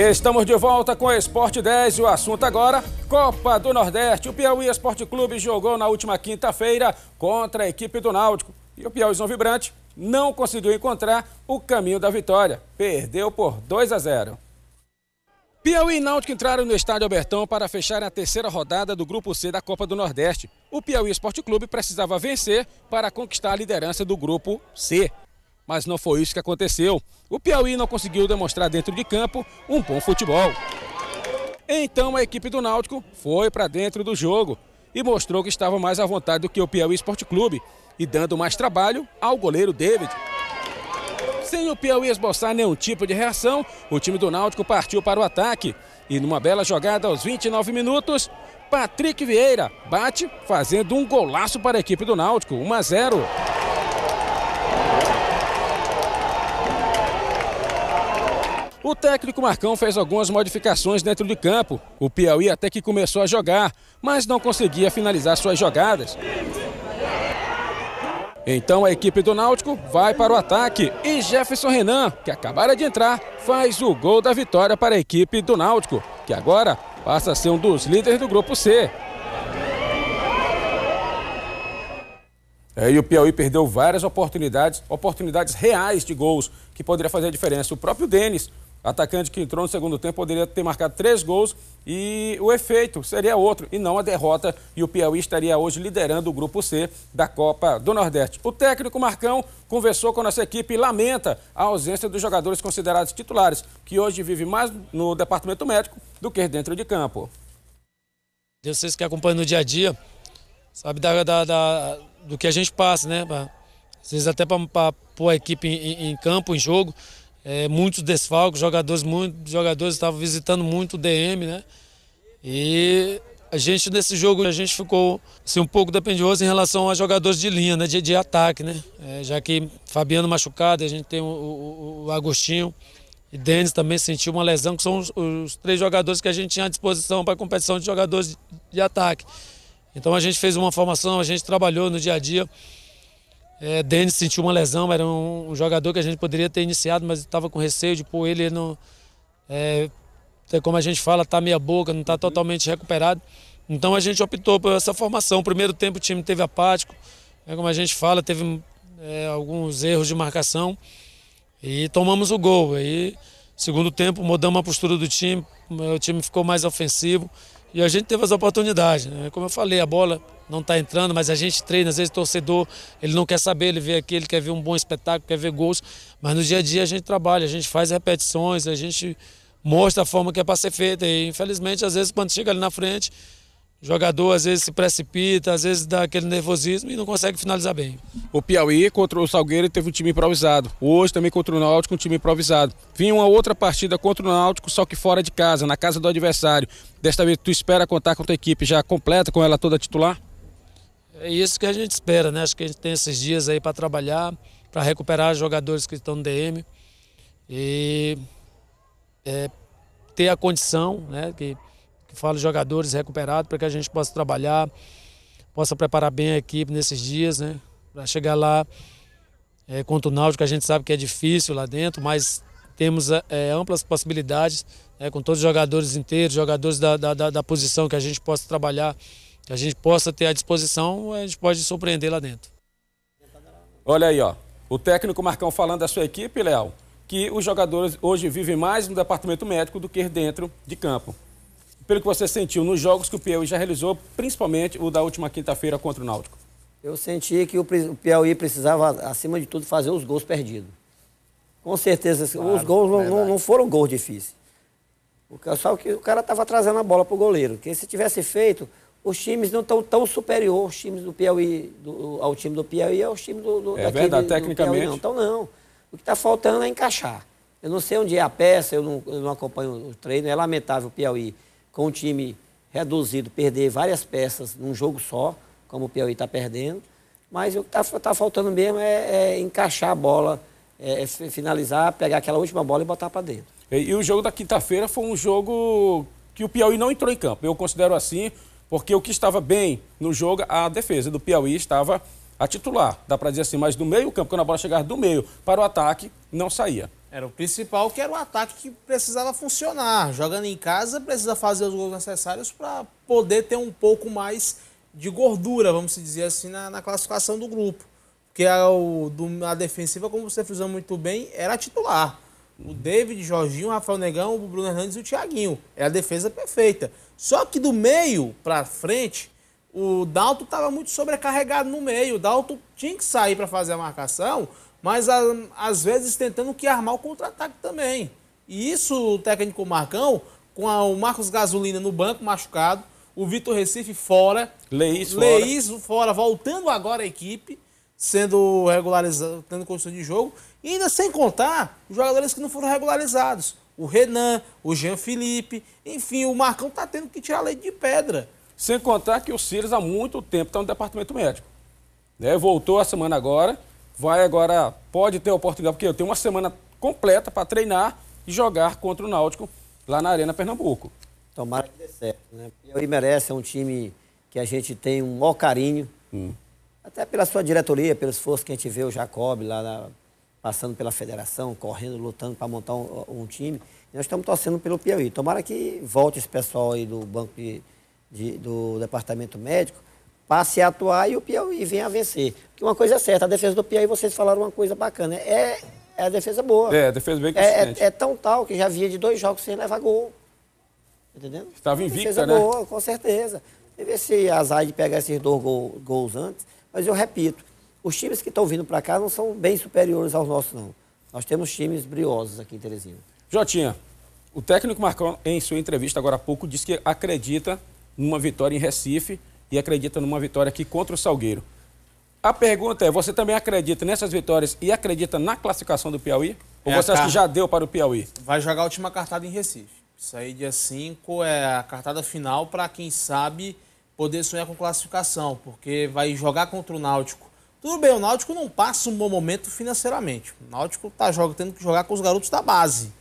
Estamos de volta com o Esporte 10 e o assunto agora, Copa do Nordeste. O Piauí Esporte Clube jogou na última quinta-feira contra a equipe do Náutico e o Piauí Vibrante não conseguiu encontrar o caminho da vitória. Perdeu por 2 a 0. Piauí e Náutico entraram no estádio Albertão para fechar a terceira rodada do Grupo C da Copa do Nordeste. O Piauí Esporte Clube precisava vencer para conquistar a liderança do Grupo C mas não foi isso que aconteceu. O Piauí não conseguiu demonstrar dentro de campo um bom futebol. Então a equipe do Náutico foi para dentro do jogo e mostrou que estava mais à vontade do que o Piauí Esporte Clube e dando mais trabalho ao goleiro David. Sem o Piauí esboçar nenhum tipo de reação, o time do Náutico partiu para o ataque. E numa bela jogada aos 29 minutos, Patrick Vieira bate, fazendo um golaço para a equipe do Náutico, 1 a 0. O técnico Marcão fez algumas modificações dentro de campo. O Piauí até que começou a jogar, mas não conseguia finalizar suas jogadas. Então a equipe do Náutico vai para o ataque e Jefferson Renan, que acabara de entrar, faz o gol da vitória para a equipe do Náutico, que agora passa a ser um dos líderes do grupo C. É, e o Piauí perdeu várias oportunidades, oportunidades reais de gols que poderia fazer a diferença. O próprio Denis Atacante que entrou no segundo tempo poderia ter marcado três gols e o efeito seria outro, e não a derrota. E o Piauí estaria hoje liderando o grupo C da Copa do Nordeste. O técnico Marcão conversou com nossa equipe e lamenta a ausência dos jogadores considerados titulares, que hoje vive mais no departamento médico do que dentro de campo. Vocês que acompanham no dia a dia, sabe da, da, da do que a gente passa, né? Às vezes até para pôr a equipe em, em campo, em jogo é, muitos desfalques, jogadores, muitos jogadores estavam visitando muito o DM, né? E a gente nesse jogo a gente ficou assim, um pouco dependioso em relação a jogadores de linha, né? de, de ataque, né? É, já que Fabiano machucado, a gente tem o, o, o Agostinho e Denis também sentiu uma lesão, que são os, os três jogadores que a gente tinha à disposição para a competição de jogadores de, de ataque. Então a gente fez uma formação, a gente trabalhou no dia a dia. É, Denis sentiu uma lesão, era um, um, jogador que a gente poderia ter iniciado, mas estava com receio de pôr ele, não. É, é, como a gente fala, está meia boca, não está uhum. totalmente recuperado. Então a gente optou por essa formação. primeiro tempo o time teve apático, né, como a gente fala, teve é, alguns erros de marcação e tomamos o gol. Aí, segundo tempo, mudamos a postura do time, o time ficou mais ofensivo. E a gente teve as oportunidades. Né? Como eu falei, a bola não está entrando, mas a gente treina. Às vezes o torcedor ele não quer saber, ele vê aqui, ele quer ver um bom espetáculo, quer ver gols. Mas no dia a dia a gente trabalha, a gente faz repetições, a gente mostra a forma que é para ser feita. E infelizmente, às vezes, quando chega ali na frente, o jogador às vezes se precipita, às vezes dá aquele nervosismo e não consegue finalizar bem. O Piauí contra o Salgueiro teve um time improvisado. Hoje também contra o Náutico um time improvisado. Vinha uma outra partida contra o Náutico, só que fora de casa, na casa do adversário. Desta vez tu espera contar com a tua equipe já completa, com ela toda titular? É isso que a gente espera, né? Acho que a gente tem esses dias aí para trabalhar, para recuperar os jogadores que estão no DM e é, ter a condição, né? Que falo jogadores recuperados para que a gente possa trabalhar, possa preparar bem a equipe nesses dias, né? Para chegar lá é, contra o Náutico, a gente sabe que é difícil lá dentro, mas temos é, é amplas possibilidades é, com todos os jogadores inteiros, jogadores da, da, da, posição que a gente possa trabalhar, que a gente possa ter à disposição, a gente pode surpreender lá dentro. Olha aí, ó. O técnico Marcão falando da sua equipe, Léo, que os jogadores hoje vivem mais no departamento médico do que dentro de campo pelo que você sentiu nos jogos que o Piauí já realizou, principalmente o da última quinta-feira contra o Náutico? Eu senti que o Piauí precisava, acima de tudo, fazer os gols perdidos. Com certeza, claro, os gols não, não, foram gols difíceis. Só que o cara estava trazendo a bola para o goleiro. Porque se tivesse feito, os times não estão tão superior os times do Piauí, do, ao time do Piauí, aos é time do, do, é verdade, do, tecnicamente. Piauí, não. Então, não. O que está faltando é encaixar. Eu não sei onde é a peça, eu não, eu não acompanho o treino. É lamentável o Piauí com o time reduzido, perder várias peças num jogo só, como o Piauí está perdendo. Mas o que está tá faltando mesmo é, é, encaixar a bola, é, é finalizar, pegar aquela última bola e botar para dentro. E, e o jogo da quinta-feira foi um jogo que o Piauí não entrou em campo. Eu considero assim, porque o que estava bem no jogo, a defesa do Piauí estava a titular. Dá para dizer assim, mas do meio campo, quando a bola chegava do meio para o ataque, não saía. Era o principal, que era o ataque que precisava funcionar. Jogando em casa, precisa fazer os gols necessários para poder ter um pouco mais de gordura, vamos dizer assim, na, na classificação do grupo. Porque a, o, do, a defensiva, como você frisou muito bem, era a titular. O David, Jorginho, o Rafael Negão, o Bruno Hernandes e o Thiaguinho. é a defesa perfeita. Só que do meio para frente, o Dalto estava muito sobrecarregado no meio. O Dalto tinha que sair para fazer a marcação, mas a, às vezes tentando que armar o contra-ataque também. E isso o técnico Marcão, com a, o Marcos Gasolina no banco machucado, o Vitor Recife fora, Leís fora. Leís fora, voltando agora a equipe, sendo regularizado, tendo condição de jogo, e ainda sem contar os jogadores que não foram regularizados. O Renan, o Jean Felipe, enfim, o Marcão está tendo que tirar leite de pedra. Sem contar que o Silas há muito tempo está no departamento médico. Né? Voltou a semana agora, vai agora, pode ter oportunidade, porque eu tenho uma semana completa para treinar e jogar contra o Náutico lá na Arena Pernambuco. Tomara que dê certo, né? Piauí merece, é um time que a gente tem um maior carinho, hum. até pela sua diretoria, pelo esforço que a gente vê o Jacob lá na, passando pela federação, correndo, lutando para montar um, um time. E nós estamos torcendo pelo Piauí. Tomara que volte esse pessoal aí do banco de de, do departamento médico passe a atuar e o Piauí venha a vencer. Porque uma coisa é certa, a defesa do Piauí, vocês falaram uma coisa bacana, é, é a defesa boa. É, a defesa bem consistente. É, é, é tão tal que já vinha de dois jogos sem levar gol. Entendendo? Estava invicta, defesa né? boa, com certeza. ver se a de pegar esses dois gol, gols antes, mas eu repito, os times que estão vindo para cá não são bem superiores aos nossos, não. Nós temos times briosos aqui em Teresina. Jotinha, o técnico Marcão, em sua entrevista agora há pouco, disse que acredita numa vitória em Recife e acredita numa vitória aqui contra o Salgueiro. A pergunta é: você também acredita nessas vitórias e acredita na classificação do Piauí? Ou é você acha que já deu para o Piauí? Vai jogar a última cartada em Recife. Isso aí, dia 5, é a cartada final para quem sabe poder sonhar com classificação, porque vai jogar contra o Náutico. Tudo bem, o Náutico não passa um bom momento financeiramente. O Náutico tá jogando tendo que jogar com os garotos da base.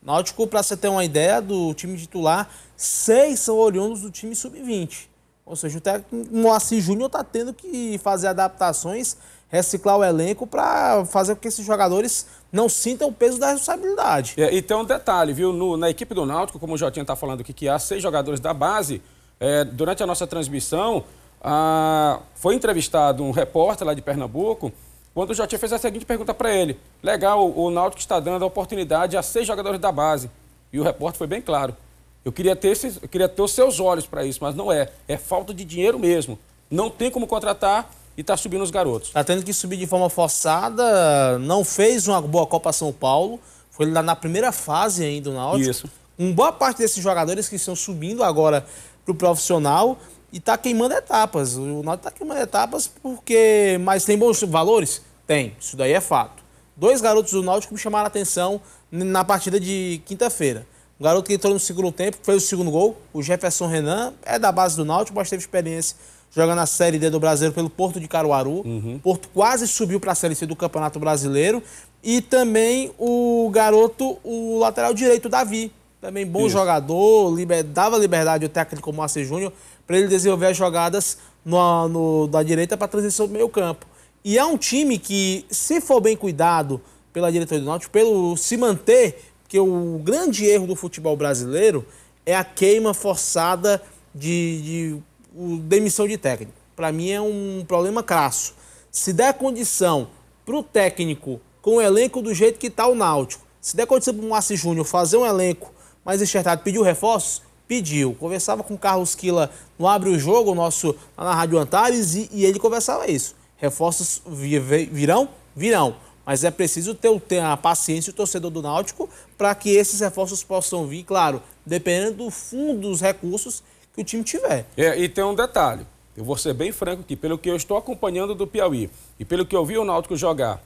O Náutico, para você ter uma ideia do time titular, seis são oriundos do time sub-20. Ou seja, o técnico Moacir Júnior está tendo que fazer adaptações, reciclar o elenco para fazer com que esses jogadores não sintam o peso da responsabilidade. É, e tem um detalhe, viu? No, na equipe do Náutico, como o Jotinha está falando aqui, que há seis jogadores da base, é, durante a nossa transmissão, a, foi entrevistado um repórter lá de Pernambuco, quando o Jotinha fez a seguinte pergunta para ele. Legal, o, o Náutico está dando a oportunidade a seis jogadores da base. E o repórter foi bem claro. Eu queria ter, esses, eu queria ter os seus olhos para isso, mas não é. É falta de dinheiro mesmo. Não tem como contratar e está subindo os garotos. Está tendo que subir de forma forçada, não fez uma boa Copa São Paulo, foi lá na primeira fase ainda do Náutico. Isso. Uma boa parte desses jogadores que estão subindo agora para o profissional e está queimando etapas. O Náutico está queimando etapas porque... Mas tem bons valores? Tem, isso daí é fato. Dois garotos do Náutico me chamaram a atenção na partida de quinta-feira. Um garoto que entrou no segundo tempo, fez o segundo gol. O Jefferson Renan é da base do Náutico, mas teve experiência jogando na Série D do Brasileiro pelo Porto de Caruaru. Uhum. Porto quase subiu para a Série C do Campeonato Brasileiro. E também o garoto, o lateral direito, Davi. Também bom Isso. jogador, liber... dava liberdade ao técnico Márcio Júnior para ele desenvolver as jogadas no, no da direita para a transição do meio campo. E é um time que, se for bem cuidado pela diretoria do Náutico, pelo se manter que o grande erro do futebol brasileiro é a queima forçada de, de, de demissão de técnico. Para mim é um problema crasso. Se der condição para o técnico com o elenco do jeito que está o Náutico, se der condição para o Márcio Júnior fazer um elenco mais enxertado, pediu reforços? Pediu. Conversava com o Carlos Quila no Abre o Jogo, nosso lá na Rádio Antares, e, e ele conversava isso. Reforços virão? Virão. Mas é preciso ter, ter a paciência do torcedor do Náutico para que esses reforços possam vir, claro, dependendo do fundo dos recursos que o time tiver. É, e tem um detalhe. Eu vou ser bem franco aqui, pelo que eu estou acompanhando do Piauí e pelo que eu vi o Náutico jogar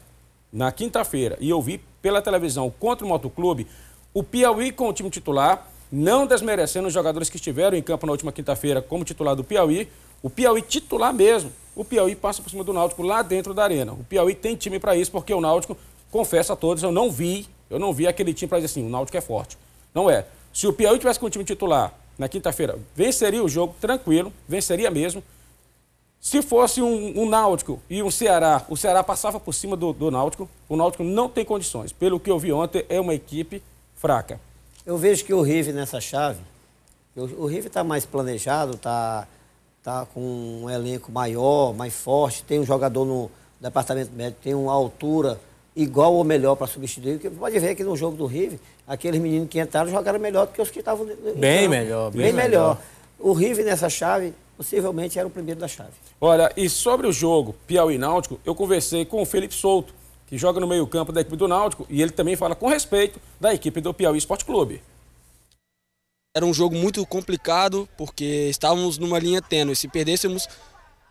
na quinta-feira e eu vi pela televisão contra o Motoclube, o Piauí com o time titular, não desmerecendo os jogadores que estiveram em campo na última quinta-feira como titular do Piauí, o Piauí titular mesmo, o Piauí passa por cima do Náutico lá dentro da arena. O Piauí tem time para isso, porque o Náutico, confesso a todos, eu não vi, eu não vi aquele time para dizer assim, o Náutico é forte. Não é. Se o Piauí tivesse com o time titular na quinta-feira, venceria o jogo tranquilo, venceria mesmo. Se fosse um, um, Náutico e um Ceará, o Ceará passava por cima do, do Náutico. O Náutico não tem condições. Pelo que eu vi ontem, é uma equipe fraca. Eu vejo que o Rive nessa chave, o, o Rive está mais planejado, está tá com um elenco maior, mais forte, tem um jogador no departamento médico, tem uma altura igual ou melhor para substituir. Porque pode ver que no jogo do River, aqueles meninos que entraram jogaram melhor do que os que estavam. Bem melhor, bem, bem melhor. melhor. O River nessa chave, possivelmente, era o primeiro da chave. Olha, e sobre o jogo Piauí Náutico, eu conversei com o Felipe Souto, que joga no meio-campo da equipe do Náutico, e ele também fala com respeito da equipe do Piauí Esporte Clube era um jogo muito complicado, porque estávamos numa linha tênue. Se perdêssemos,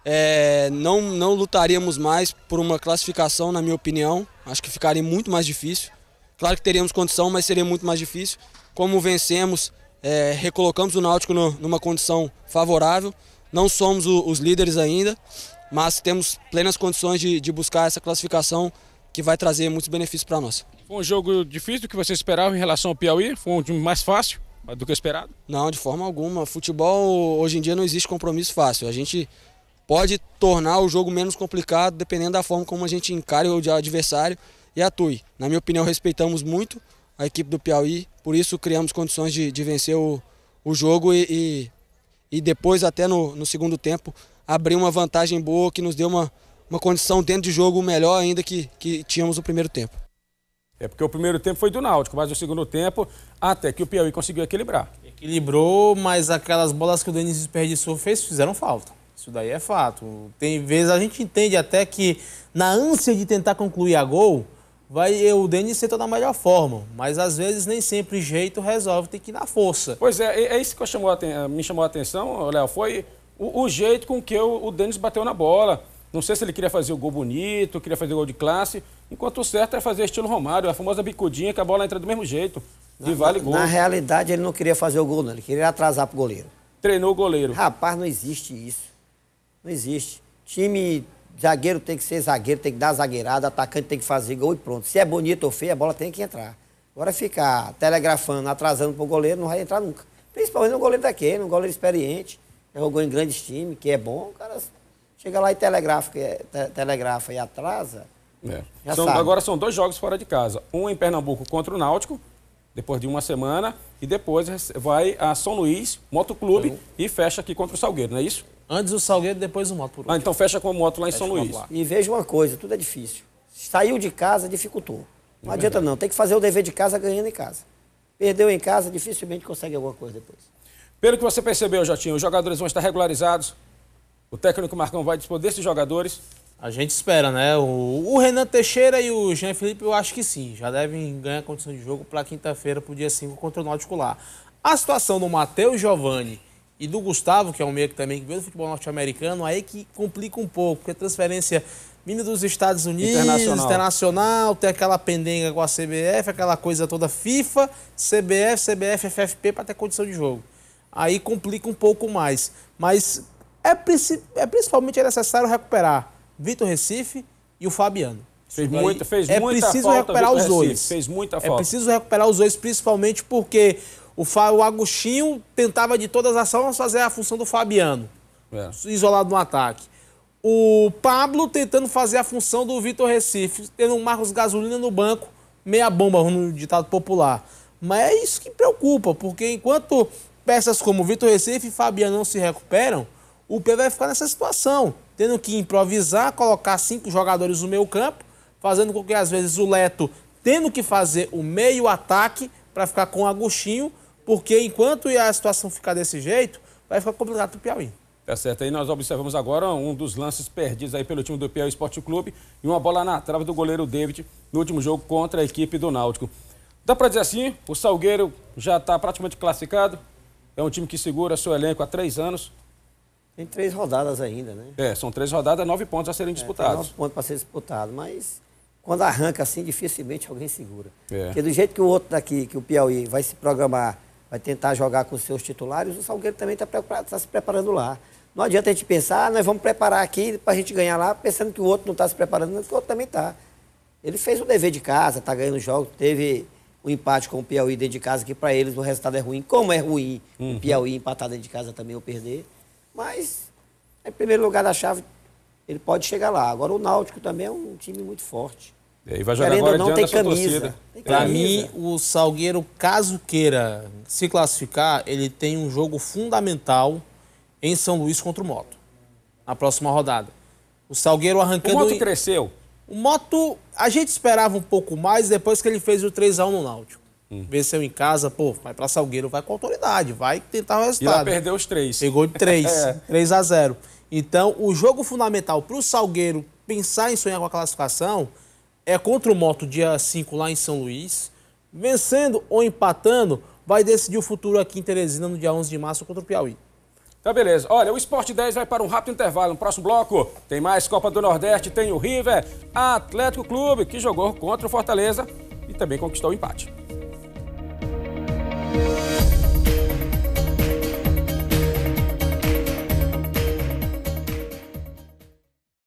é, não, não lutaríamos mais por uma classificação, na minha opinião. Acho que ficaria muito mais difícil. Claro que teríamos condição, mas seria muito mais difícil. Como vencemos, é, recolocamos o Náutico no, numa condição favorável. Não somos o, os líderes ainda, mas temos plenas condições de, de buscar essa classificação que vai trazer muitos benefícios para nós. Foi um jogo difícil do que você esperava em relação ao Piauí? Foi um time mais fácil? do que o esperado? Não, de forma alguma. Futebol hoje em dia não existe compromisso fácil. A gente pode tornar o jogo menos complicado dependendo da forma como a gente encare o adversário e atue. Na minha opinião, respeitamos muito a equipe do Piauí, por isso criamos condições de, de vencer o, o jogo e, e, e depois, até no, no, segundo tempo, abrir uma vantagem boa que nos deu uma, uma condição dentro de jogo melhor ainda que, que tínhamos no primeiro tempo. É porque o primeiro tempo foi do Náutico, mas o segundo tempo, até que o Piauí conseguiu equilibrar. Equilibrou, mas aquelas bolas que o Denis desperdiçou fez, fizeram falta. Isso daí é fato. Tem vezes a gente entende até que na ânsia de tentar concluir a gol, vai o Denis tenta da melhor forma, mas às vezes nem sempre jeito resolve, tem que ir na força. Pois é, é isso que chamou, me chamou a atenção, Léo, foi o, o, jeito com que o, o Denis bateu na bola. Não sei se ele queria fazer o gol bonito, queria fazer o gol de classe, enquanto o certo é fazer estilo Romário, a famosa bicudinha que a bola entra do mesmo jeito na, e vale gol. Na realidade, ele não queria fazer o gol, não. Ele queria atrasar pro goleiro. Treinou o goleiro. Rapaz, não existe isso. Não existe. Time, zagueiro tem que ser zagueiro, tem que dar zagueirada, atacante tem que fazer gol e pronto. Se é bonito ou feio, a bola tem que entrar. Agora ficar telegrafando, atrasando pro goleiro, não vai entrar nunca. Principalmente no goleiro daquele, um goleiro experiente, jogou é em grandes times, que é bom, o cara Chega lá e telegrafa, é, telegrafa e atrasa. É. São, agora são dois jogos fora de casa. Um em Pernambuco contra o Náutico, depois de uma semana, e depois vai a São Luís, Motoclube, Clube então- e fecha aqui contra o Salgueiro, não é isso? Antes o Salgueiro, depois o moto por Ah, então fecha com a moto lá em São Luís. E veja uma coisa, tudo é difícil. Saiu de casa, dificultou. Não é adianta verdade. não, tem que fazer o dever de casa ganhando em casa. Perdeu em casa, dificilmente consegue alguma coisa depois. Pelo que você percebeu, Jotinho, os jogadores vão estar regularizados, o técnico Marcão vai dispor desses jogadores? A gente espera, né? O, o Renan Teixeira e o Jean Felipe, eu acho que sim. Já devem ganhar condição de jogo para quinta-feira, pro dia 5 contra o Náutico lá. A situação do Matheus Giovanni e do Gustavo, que é um meio que também veio do futebol norte-americano, aí que complica um pouco, porque a transferência vindo dos Estados Unidos, internacional. internacional, tem aquela pendenga com a CBF, aquela coisa toda FIFA, CBF, CBF, FFP para ter condição de jogo. Aí complica um pouco mais. Mas é, é principalmente é necessário recuperar Vitor Recife e o Fabiano. Fez muito, muita, fez é muita preciso falta, recuperar Victor os dois. Fez muita é falta. É preciso recuperar os dois, principalmente porque o, o Agostinho tentava de todas as formas fazer a função do Fabiano, é. isolado no ataque. O Pablo tentando fazer a função do Vitor Recife, tendo o Marcos Gasolina no banco, meia bomba no ditado popular. Mas é isso que preocupa, porque enquanto peças como Vitor Recife e Fabiano não se recuperam, o P vai ficar nessa situação, tendo que improvisar, colocar cinco jogadores no meio campo, fazendo com que às vezes o Leto tendo que fazer o meio ataque para ficar com o Agostinho, porque enquanto a situação ficar desse jeito, vai ficar complicado para o Piauí. Tá certo. Aí nós observamos agora um dos lances perdidos aí pelo time do Piauí Esporte Clube e uma bola na trave do goleiro David no último jogo contra a equipe do Náutico. Dá para dizer assim, o Salgueiro já está praticamente classificado, é um time que segura seu elenco há três anos, tem três rodadas ainda, né? É, são três rodadas, nove pontos a serem é, disputados. É, nove pontos para ser disputado, mas quando arranca assim, dificilmente alguém segura. É. Porque do jeito que o outro daqui, que o Piauí, vai se programar, vai tentar jogar com seus titulares, o Salgueiro também está tá se preparando lá. Não adianta a gente pensar, ah, nós vamos preparar aqui para a gente ganhar lá, pensando que o outro não está se preparando, que o outro também está. Ele fez o dever de casa, está ganhando jogo, teve o um empate com o Piauí dentro de casa, que para eles o resultado é ruim. Como é ruim uhum. o Piauí empatar dentro de casa também ou perder. Mas, em primeiro lugar da chave, ele pode chegar lá. Agora, o Náutico também é um time muito forte. E aí vai jogar Querendo agora não, tem camisa. tem camisa. Para mim, é. o Salgueiro, caso queira se classificar, ele tem um jogo fundamental em São Luís contra o Moto. Na próxima rodada. O Salgueiro arrancando... O Moto em... cresceu. O Moto, a gente esperava um pouco mais depois que ele fez o 3x1 no Náutico. Hum. Venceu em casa, pô, vai pra Salgueiro, vai com autoridade, vai tentar o resultado. E lá perdeu os três. Pegou de três, é. 3 a 0 Então, o jogo fundamental pro Salgueiro pensar em sonhar com a classificação é contra o Moto dia 5 lá em São Luís. Vencendo ou empatando, vai decidir o futuro aqui em Teresina no dia 11 de março contra o Piauí. Tá beleza. Olha, o Esporte 10 vai para um rápido intervalo. No próximo bloco tem mais Copa do Nordeste, tem o River, Atlético Clube, que jogou contra o Fortaleza e também conquistou o empate. Thank you.